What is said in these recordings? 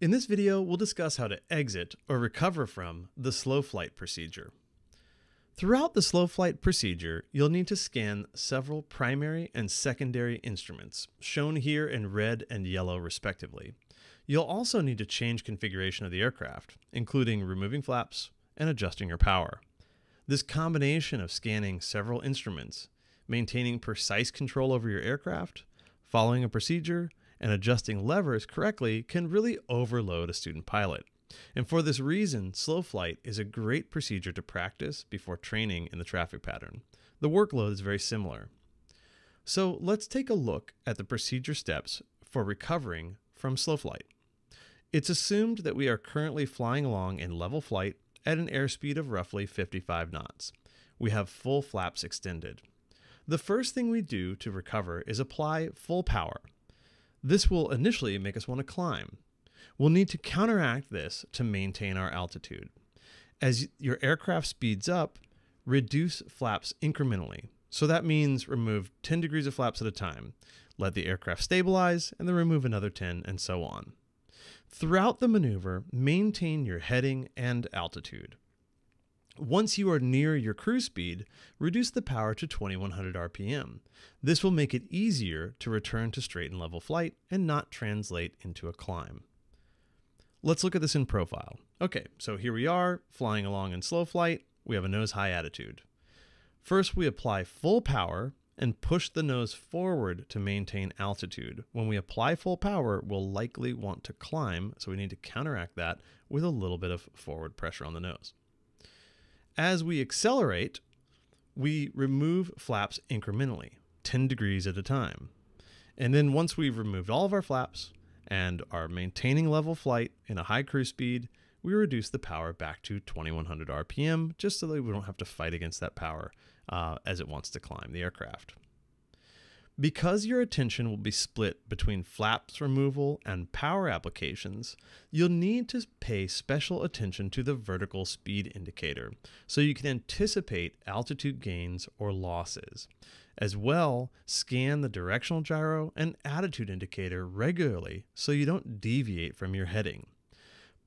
In this video, we'll discuss how to exit or recover from the slow flight procedure. Throughout the slow flight procedure, you'll need to scan several primary and secondary instruments, shown here in red and yellow respectively. You'll also need to change configuration of the aircraft, including removing flaps and adjusting your power. This combination of scanning several instruments, maintaining precise control over your aircraft, following a procedure, and adjusting levers correctly can really overload a student pilot. And for this reason, slow flight is a great procedure to practice before training in the traffic pattern. The workload is very similar. So let's take a look at the procedure steps for recovering from slow flight. It's assumed that we are currently flying along in level flight at an airspeed of roughly 55 knots. We have full flaps extended. The first thing we do to recover is apply full power this will initially make us want to climb. We'll need to counteract this to maintain our altitude. As your aircraft speeds up, reduce flaps incrementally. So that means remove 10 degrees of flaps at a time, let the aircraft stabilize, and then remove another 10, and so on. Throughout the maneuver, maintain your heading and altitude. Once you are near your cruise speed, reduce the power to 2100 RPM. This will make it easier to return to straight and level flight and not translate into a climb. Let's look at this in profile. Okay, so here we are, flying along in slow flight, we have a nose high attitude. First, we apply full power and push the nose forward to maintain altitude. When we apply full power, we'll likely want to climb, so we need to counteract that with a little bit of forward pressure on the nose. As we accelerate, we remove flaps incrementally, 10 degrees at a time. And then once we've removed all of our flaps and are maintaining level flight in a high cruise speed, we reduce the power back to 2100 RPM just so that we don't have to fight against that power uh, as it wants to climb the aircraft. Because your attention will be split between flaps removal and power applications, you'll need to pay special attention to the vertical speed indicator so you can anticipate altitude gains or losses. As well, scan the directional gyro and attitude indicator regularly so you don't deviate from your heading.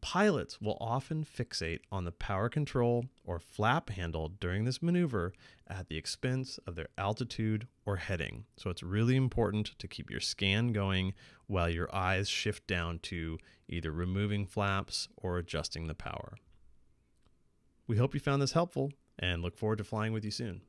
Pilots will often fixate on the power control or flap handle during this maneuver at the expense of their altitude or heading. So it's really important to keep your scan going while your eyes shift down to either removing flaps or adjusting the power. We hope you found this helpful and look forward to flying with you soon.